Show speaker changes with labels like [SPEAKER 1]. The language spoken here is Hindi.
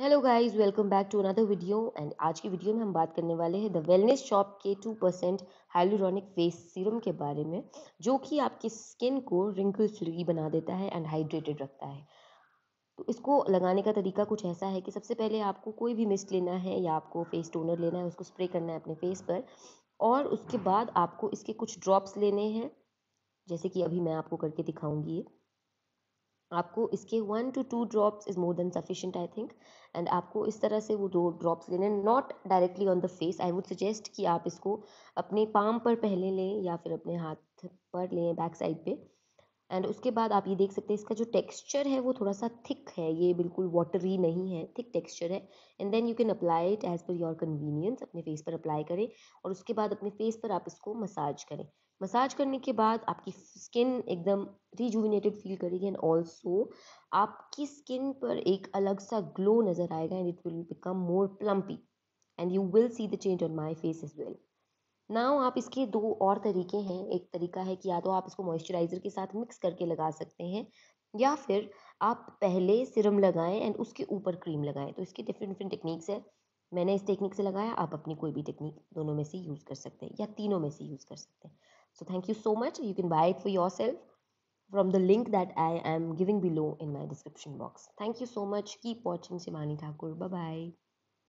[SPEAKER 1] hello guys welcome back to another video and आज की वीडियो में हम बात करने वाले हैं द वेलनेस शॉप के two percent hyaluronic face serum के बारे में जो कि आपकी स्किन को रिंकल फ्री बना देता है एंड हाइड्रेटेड रखता है तो इसको लगाने का तरीका कुछ ऐसा है कि सबसे पहले आपको कोई भी मिस्ट लेना है या आपको फेस टोनर लेना है उसको स्प्रे करना है अपने फेस पर और उसके बाद आपको इसके कुछ ड्रॉप्स लेने हैं जैसे कि अभी मैं आपको करके दिखाऊँगी ये आपको इसके one two two drops is more than sufficient I think and आपको इस तरह से वो दो ड्रॉप्स लेने not directly on the face I would suggest कि आप इसको अपने पाम पर पहले लें या फिर अपने हाथ पर लें बैक साइड पे एंड उसके बाद आप ये देख सकते हैं इसका जो टेक्सचर है वो थोड़ा सा थिक है ये बिल्कुल वाटरी नहीं है थिक टेक्सचर है and then you can apply it as per your convenience अपने फेस पर अप्लाई करें और उसके बाद अपने फेस पर आप इसको मसाज करें मसाज करने के बाद आपकी स्किन एकदम रिजुविनेटेड फील करेगी एंड ऑल्सो आपकी स्किन पर एक अलग सा ग्लो नज़र आएगा and it will become more plumpy and you will see the change on my face as well now आप इसके दो और तरीके हैं एक तरीका है कि या तो आप इसको मॉइस्चराइज़र के साथ मिक्स करके लगा सकते हैं या फिर आप पहले सिरम लगाएं एंड उसके ऊपर क्रीम लगाएं तो इसके डिफरेंट डिफरेंट टेक्निक्स है मैंने इस टेक्निक से लगाया आप अपनी कोई भी टेक्निक दोनों में से यूज़ कर सकते हैं या तीनों में से यूज़ कर सकते हैं so thank you so much you can buy it for yourself from the link that I am giving below in my description box thank you so much keep watching Shivani Thakur bye bye